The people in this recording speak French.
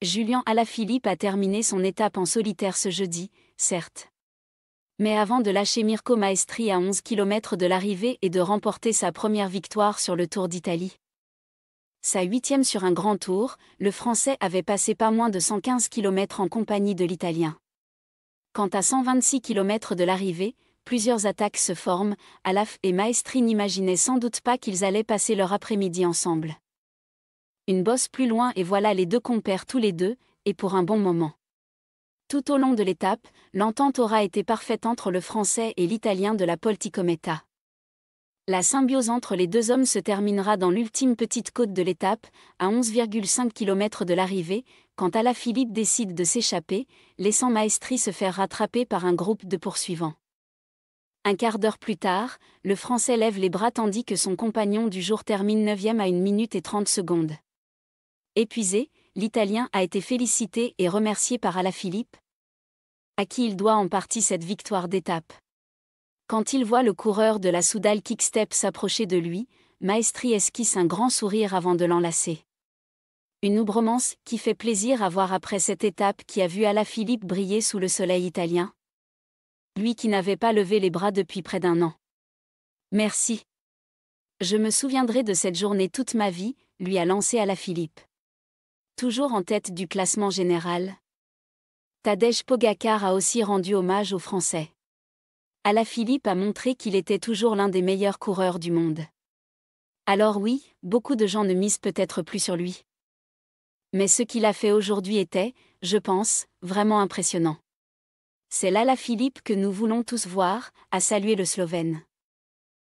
Julien Alaphilippe a terminé son étape en solitaire ce jeudi, certes. Mais avant de lâcher Mirko Maestri à 11 km de l'arrivée et de remporter sa première victoire sur le Tour d'Italie. Sa huitième sur un grand tour, le Français avait passé pas moins de 115 km en compagnie de l'Italien. Quant à 126 km de l'arrivée, plusieurs attaques se forment, Alaf et Maestri n'imaginaient sans doute pas qu'ils allaient passer leur après-midi ensemble une bosse plus loin et voilà les deux compères tous les deux, et pour un bon moment. Tout au long de l'étape, l'entente aura été parfaite entre le français et l'italien de la Polticometa. La symbiose entre les deux hommes se terminera dans l'ultime petite côte de l'étape, à 11,5 km de l'arrivée, quand Alaphilippe décide de s'échapper, laissant Maestri se faire rattraper par un groupe de poursuivants. Un quart d'heure plus tard, le français lève les bras tandis que son compagnon du jour termine 9e à 1 minute et 30 secondes. Épuisé, l'Italien a été félicité et remercié par Alaphilippe, à qui il doit en partie cette victoire d'étape. Quand il voit le coureur de la Soudal Kickstep s'approcher de lui, Maestri esquisse un grand sourire avant de l'enlacer. Une oubremance qui fait plaisir à voir après cette étape qui a vu Alaphilippe briller sous le soleil italien. Lui qui n'avait pas levé les bras depuis près d'un an. Merci. Je me souviendrai de cette journée toute ma vie, lui a lancé Alaphilippe toujours en tête du classement général. Tadej Pogacar a aussi rendu hommage aux Français. Alaphilippe a montré qu'il était toujours l'un des meilleurs coureurs du monde. Alors oui, beaucoup de gens ne misent peut-être plus sur lui. Mais ce qu'il a fait aujourd'hui était, je pense, vraiment impressionnant. C'est Philippe que nous voulons tous voir, a salué le Slovène.